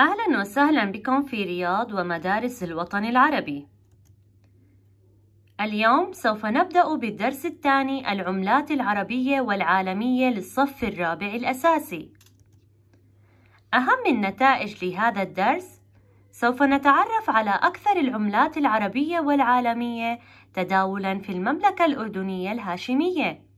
أهلا وسهلا بكم في رياض ومدارس الوطن العربي اليوم سوف نبدأ بالدرس الثاني العملات العربية والعالمية للصف الرابع الأساسي أهم النتائج لهذا الدرس سوف نتعرف على أكثر العملات العربية والعالمية تداولا في المملكة الأردنية الهاشمية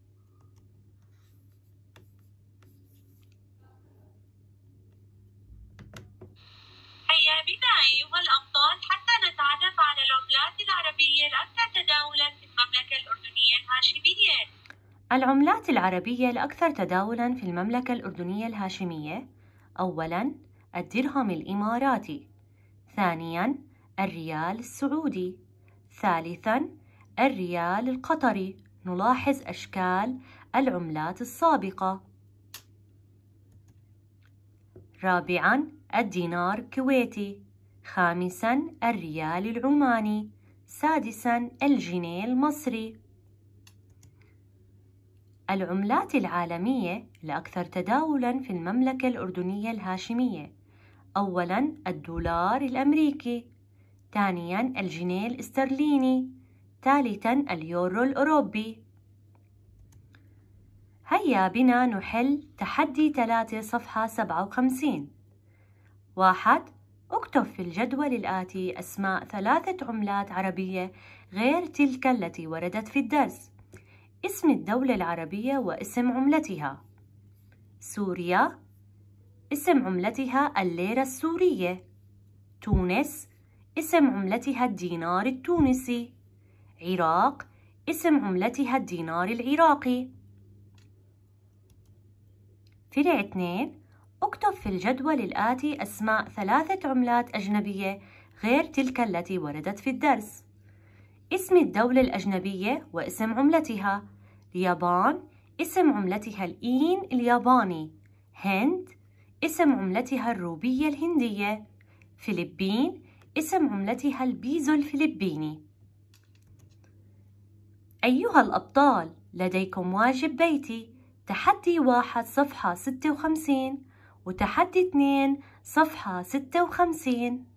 بدائي والأفضل حتى نتعرف على العملات العربية الأكثر تداولا في المملكة الأردنية الهاشمية العملات العربية الأكثر تداولا في المملكة الأردنية الهاشمية أولا الدرهم الإماراتي ثانيا الريال السعودي ثالثا الريال القطري نلاحظ أشكال العملات السابقة رابعا الدينار الكويتي خامسا الريال العماني سادسا الجنيه المصري العملات العالمية الأكثر تداولا في المملكة الأردنية الهاشمية أولا الدولار الأمريكي ثانيا الجنيه الاسترليني ثالثا اليورو الأوروبي هيا بنا نحل تحدي 3 صفحة 57 واحد اكتب في الجدول الآتي أسماء ثلاثة عملات عربية غير تلك التي وردت في الدرس اسم الدولة العربية واسم عملتها سوريا اسم عملتها الليرة السورية تونس اسم عملتها الدينار التونسي عراق اسم عملتها الدينار العراقي فرع 2 اكتب في الجدول الآتي أسماء ثلاثة عملات أجنبية غير تلك التي وردت في الدرس اسم الدولة الأجنبية واسم عملتها اليابان اسم عملتها الإين الياباني هند اسم عملتها الروبية الهندية فلبين اسم عملتها البيزو الفلبيني أيها الأبطال لديكم واجب بيتي تحدي واحد صفحة ستة وخمسين وتحدي اثنين صفحة ستة وخمسين